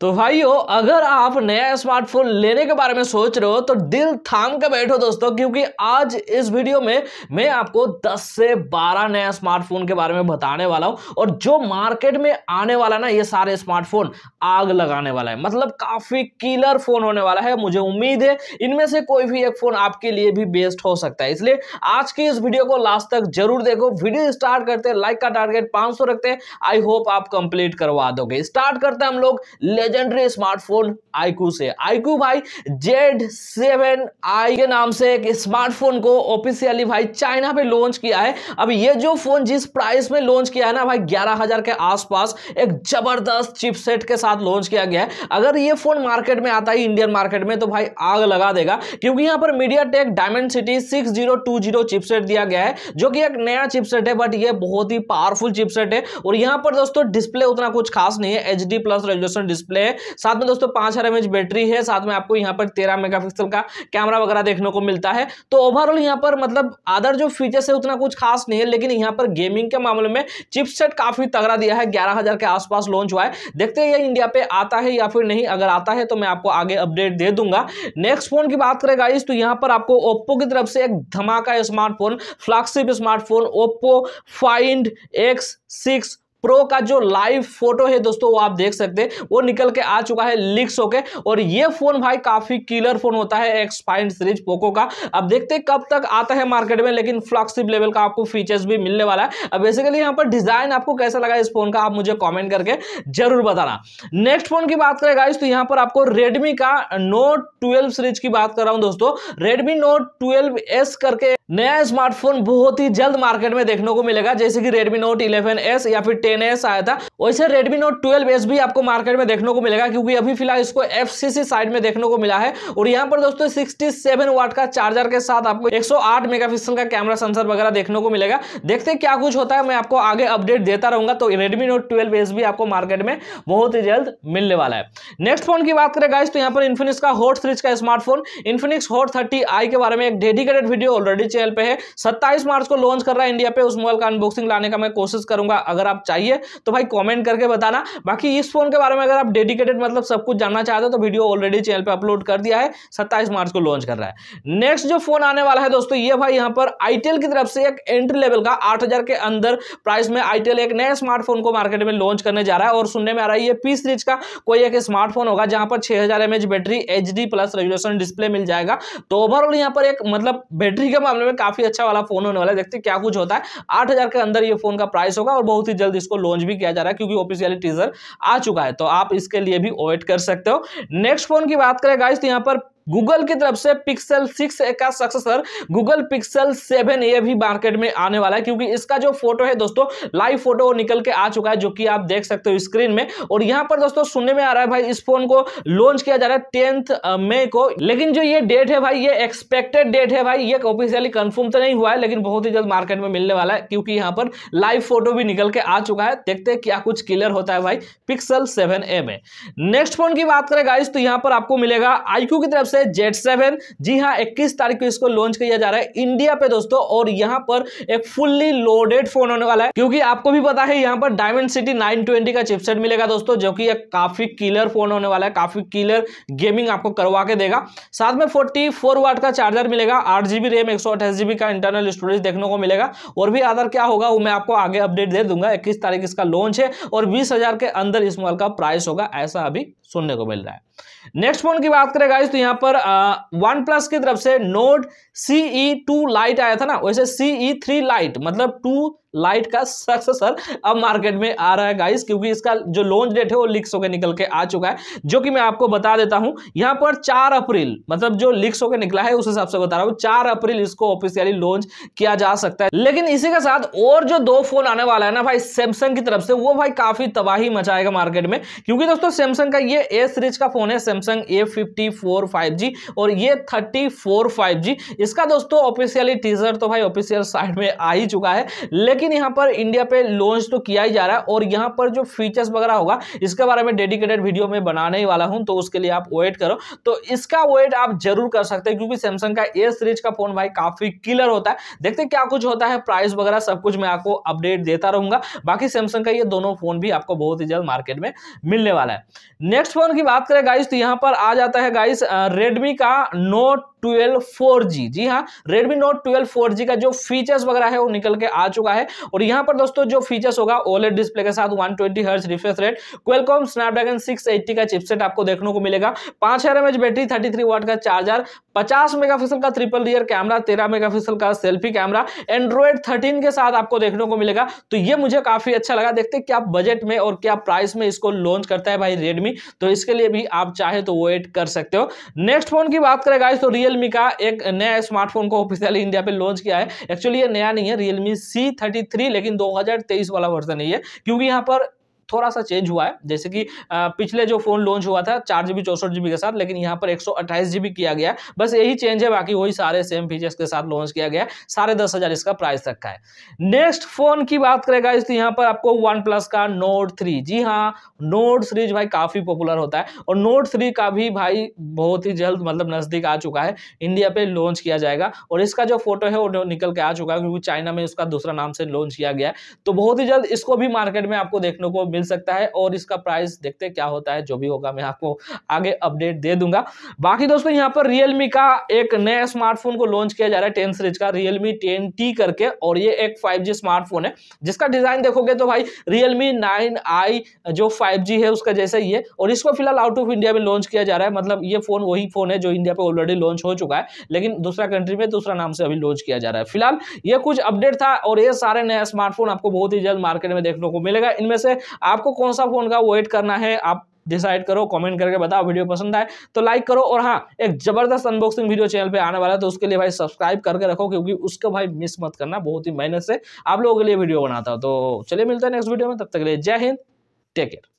तो भाइयों अगर आप नया स्मार्टफोन लेने के बारे में सोच रहे हो तो दिल थाम के बैठो दोस्तों क्योंकि आज इस वीडियो में मैं आपको 10 से 12 नया स्मार्टफोन के बारे में बताने वाला हूं और जो मार्केट में आने वाला ना ये सारे स्मार्टफोन आग लगाने वाला है मतलब काफ़ी किलर फोन होने वाला है मुझे उम्मीद है इनमें से कोई भी एक फ़ोन आपके लिए भी बेस्ट हो सकता है इसलिए आज की इस वीडियो को लास्ट तक जरूर देखो वीडियो स्टार्ट करते हैं लाइक का टारगेट पांच रखते हैं आई होप आप कंप्लीट करवा दोगे स्टार्ट करते हैं हम लोग लेजेंडरी स्मार्टफोन आईक्यू से आईक्यू भाई जेड सेवन आई के नाम से एक स्मार्टफोन को ऑफिशियली भाई चाइना पे लॉन्च किया है अब ये जो फोन जिस प्राइस में लॉन्च किया है ना भाई ग्यारह हजार के आसपास एक जबरदस्त चिपसेट के साथ लॉन्च किया गया है अगर ये फोन मार्केट में आता है इंडियन मार्केट में तो भाई आग लगा देगा क्योंकि यहाँ पर MediaTek Dimensity six chipset दिया गया है जो कि एक नया चिपसेट है बट ये बहुत ही पावरफुल चिपसेट है और यहाँ पर दोस्तों डिस्प्ले उतना कुछ खास नहीं है एच प्लस रेजोल्यूशन डिस्प्ले वाले हैं साथ में दोस्तों पांच हजार एमएच बैटरी है साथ में आपको यहाँ पर तेरह मेगा का कैमरा वगैरह देखने को मिलता है तो ओवरऑल यहाँ पर मतलब अदर जो फीचर्स है उतना कुछ खास नहीं है लेकिन यहाँ पर गेमिंग के मामले में चिपसेट काफ़ी तगड़ा दिया है ग्यारह के आसपास लॉन्च हुआ है देखते हैं ये इंडिया पे आता है या फिर नहीं अगर आता है तो मैं आपको आगे अपडेट दे दूंगा नेक्स्ट फोन की बात करें गाइस तो यहाँ पर आपको ओप्पो की तरफ से एक धमाका smartphone flagship smartphone Oppo find X six pro का जो लाइव फोटो है दोस्तों वो आप देख सकते हैं वो निकल के आ चुका है लिक्स होके और ये फोन भाई काफी किलर फोन होता है एक्सपाइन सीरीज पोको का अब देखते हैं कब तक आता है मार्केट में लेकिन फ्लॉक्सिप लेवल का आपको फीचर्स भी मिलने वाला है अब बेसिकली यहाँ पर डिजाइन आपको कैसा लगा इस फोन का आप मुझे कॉमेंट करके जरूर बताना नेक्स्ट फोन की बात करेगा इस तो यहाँ पर आपको रेडमी का नोट ट्वेल्व सीरीज की बात कर रहा हूँ दोस्तों रेडमी नोट ट्वेल्व करके नया स्मार्टफोन बहुत ही जल्द मार्केट में देखने को मिलेगा जैसे कि Redmi Note 11s या फिर 10s आया था वैसे Redmi Note 12s भी आपको मार्केट में देखने को मिलेगा क्योंकि अभी फिलहाल इसको FCC साइड में देखने को मिला है और यहाँ पर दोस्तों 67 वाट का चार्जर के साथ आपको 108 मेगापिक्सल का कैमरा सेंसर वगैरह देखने को मिलेगा देखते क्या कुछ होता है मैं आपको आगे अपडेट देता रहूंगा तो रेडमी नोट ट्वेल्व भी आपको मार्केट में बहुत ही जल्द मिलने वाला है नेक्स्ट फोन की बात करेगा तो यहाँ पर इन्फिनिक्स का हॉट सीरीज का स्मार्टफोन इन्फिनिक्स हॉट थर्टी के बारे में एक डेडिकेटेड वीडियो ऑलरेडी सेल पे है सत्ताईस मार्च को लॉन्च कर रहा है इंडिया पे उस मोबाइल का अनबॉक्सिंग लाने का मैं कोशिश करूंगा अगर आप चाहिए तो भाई कमेंट करके बताना बाकी इस फोन के बारे में अगर आप डेडिकेटेड मतलब सब कुछ जानना चाहते हो तो वीडियो ऑलरेडी चैनल पर अपलोड कर दिया है सत्ताईस मार्च को लॉन्च कर रहा है नेक्स्ट जो फोन आने वाला है दोस्तों ये भाई यहाँ पर आईटेल की तरफ से एक एंट्री लेवल का आठ के अंदर प्राइस में आईटेल एक नए स्मार्टफोन को मार्केट में लॉन्च करने जा रहा है और सुनने में आ रहा है ये पी सीरीज का कोई एक स्मार्टफोन होगा जहां पर छह हजार battery H plus resolution display मिल जाएगा तो ओवरऑल यहाँ पर एक मतलब बैटरी के मामले में में काफी अच्छा वाला फोन होने वाला है देखते क्या कुछ होता है आठ के अंदर ये फोन का प्राइस होगा और बहुत ही जल्द इसको लॉन्च भी किया जा रहा है क्योंकि ऑफिसियली टीजर आ चुका है तो आप इसके लिए भी वेट कर सकते हो नेक्स्ट फोन की बात करें गाइज तो यहाँ पर गूगल की तरफ से पिक्सल सिक्स का सक्सेसर गूगल पिक्सल सेवन ये भी मार्केट में आने वाला है क्योंकि इसका जो फोटो है दोस्तों लाइव फोटो निकल के आ चुका है जो कि आप देख सकते हो स्क्रीन में और यहाँ पर दोस्तों सुनने में आ रहा है भाई इस फोन को लॉन्च किया जा रहा है टेंथ मई को लेकिन जो ये डेट है भाई ये एक्सपेक्टेड डेट है भाई ये ऑफिशियली कन्फर्म तो नहीं हुआ है लेकिन बहुत ही जल्द मार्केट में मिलने वाला है क्योंकि यहाँ पर लाइव फोटो भी निकल के आ चुका है देखते हैं क्या कुछ क्लियर होता है भाई पिक्सल सेवन में नेक्स्ट फोन की बात करें गाइस तो यहाँ पर आपको मिलेगा आईक्यू की तरफ से जेट सेवन जी हाँ इक्कीस तारीख को इसको लॉन्च किया जा रहा है इंडिया पे दोस्तों और यहाँ पर एक फुल्ली लोडेड फोन होने वाला है क्योंकि आपको भी पता है यहाँ पर डायमंड सिटी 920 का चिपसेट मिलेगा दोस्तों जो कि काफी किलर फोन होने वाला है काफी किलर गेमिंग आपको करवा के देगा साथ में फोर्टी फोर वाट का चार्जर मिलेगा आठ जीबी रैम एक सौ अठाईस जीबी का इंटरनल स्टोरेज देखने को मिलेगा और भी आधार क्या होगा वो मैं आपको आगे अपडेट दे दूंगा इक्कीस तारीख इसका लॉन्च है और बीस हजार के अंदर इस मोबाइल का प्राइस होगा ऐसा अभी सुनने को मिल रहा है नेक्स्ट फोन की बात करें गाइस तो यहाँ पर वन प्लस की तरफ से नोड सीई टू लाइट आया था ना वैसे सीई थ्री लाइट मतलब टू लाइट का सक्सेसर अब मार्केट में आ रहा है गाइस क्योंकि इसका जो लॉन्च डेट है वो लिक्स होकर निकल के आ चुका है जो कि मैं आपको बता देता हूं यहां पर चार अप्रैल मतलब जो लिक्स होकर निकला है उस हिसाब से बता रहा हूं चार अप्रैल इसको ऑफिशियली लॉन्च किया जा सकता है लेकिन इसी के साथ और जो दो फोन आने वाला है ना भाई सैमसंग की तरफ से वो भाई काफी तबाही मचाएगा मार्केट में क्योंकि दोस्तों सैमसंग का ये ए सीरीज का फोन है सैमसंग ए फिफ्टी 5G और ये 34 5G इसका दोस्तों ऑफिशियली टीजर तो भाई ऑफिशियल साइड में आ ही चुका है लेकिन यहाँ पर इंडिया पे लॉन्च तो किया ही जा रहा है और यहाँ पर जो फीचर्स वगैरह होगा इसके बारे में डेडिकेटेड वीडियो में बनाने ही वाला हूँ तो उसके लिए आप वेट करो तो इसका वेट आप जरूर कर सकते हैं क्योंकि सैमसंग का ए सीरीज का फोन भाई काफी किलर होता है देखते क्या कुछ होता है प्राइस वगैरह सब कुछ मैं आपको अपडेट देता रहूंगा बाकी सैमसंग का ये दोनों फोन भी आपको बहुत ही जल्द मार्केट में मिलने वाला है नेक्स्ट फोन की बात करें गाइस तो यहां पर आ जाता है गाइस रेडमी का नोट 12 4G जी हाँ Redmi Note 12 4G का जो फीचर्स वगैरह है वो निकल के आ चुका है और यहाँ पर दोस्तों जो फीचर्स होगा OLED डिस्प्ले के साथ one twenty hertz refresh rate Qualcomm Snapdragon 680 का चिपसेट आपको देखने को मिलेगा पांच हजार MH battery thirty three watt का चार्जर पचास मेगापिक्सल का ट्रिपल रियर कैमरा तेरह मेगापिक्सल का सेल्फी कैमरा एंड्रॉयड 13 के साथ आपको देखने को मिलेगा तो ये मुझे काफी अच्छा लगा देखते हैं क्या बजट में और क्या प्राइस में इसको लॉन्च करता है भाई रेडमी तो इसके लिए भी आप चाहे तो वेट कर सकते हो नेक्स्ट फोन की बात करें गाइस तो रियल रियलमी का एक नया स्मार्टफोन को ऑफिशियल इंडिया पे लॉन्च किया है एक्चुअली ये नया नहीं है रियलमी सी थर्टी थ्री लेकिन दो हज़ार तेईस वाला वर्जन है ये क्योंकि यहाँ पर थोड़ा सा चेंज हुआ है जैसे कि पिछले जो फ़ोन लॉन्च हुआ था चार जीबी चौसठ जीबी के साथ लेकिन यहाँ पर एक सौ किया गया बस यही चेंज है बाकी वही सारे सेम फीचर्स के साथ लॉन्च किया गया है साढ़े दस हज़ार इसका प्राइस रखा है नेक्स्ट फ़ोन की बात करेगा इस तो यहाँ पर आपको वन प्लस का नोट थ्री जी हाँ नोट थ्री भाई काफ़ी पॉपुलर होता है और नोट थ्री का भी भाई बहुत ही जल्द मतलब नज़दीक आ चुका है इंडिया पे लॉन्च किया जाएगा और इसका जो फोटो है वो निकल के आ चुका है क्योंकि चाइना में उसका दूसरा नाम से लॉन्च किया गया है तो बहुत ही जल्द इसको भी मार्केट में आपको देखने को मिल मिल सकता है और इसका प्राइस देखते क्या होता है जो भी होगा मैं आपको आगे अपडेट दे दूंगा बाकी दोस्तों यहाँ पर रियलमी का एक नया स्मार्टफोन को लॉन्च किया जा रहा है टेन सीरीज का रियलमी टेन टी करके और ये एक फाइव स्मार्टफोन है जिसका डिजाइन देखोगे तो भाई रियलमी नाइन जो फाइव है उसका जैसा ही है और इसको फिलहाल आउट ऑफ इंडिया में लॉन्च किया जा रहा है मतलब ये फोन वही फोन है जो इंडिया पर ऑलरेडी लॉन्च हो चुका है लेकिन दूसरा कंट्री में दूसरा नाम से अभी लॉन्च किया जा रहा है फिलहाल ये कुछ अपडेट था और ये सारे नया स्मार्टफोन आपको बहुत ही जल्द मार्केट में देखने को मिलेगा इनमें से आपको कौन सा फ़ोन का वेट करना है आप डिसाइड करो कमेंट करके बताओ वीडियो पसंद आए तो लाइक करो और हाँ एक जबरदस्त अनबॉक्सिंग वीडियो चैनल पे आने वाला है तो उसके लिए भाई सब्सक्राइब करके रखो क्योंकि उसको भाई मिस मत करना बहुत ही मेहनत से आप लोगों के लिए वीडियो बनाता हूँ तो चलिए मिलता है नेक्स्ट वीडियो में तब तक के लिए जय हिंद टेक केयर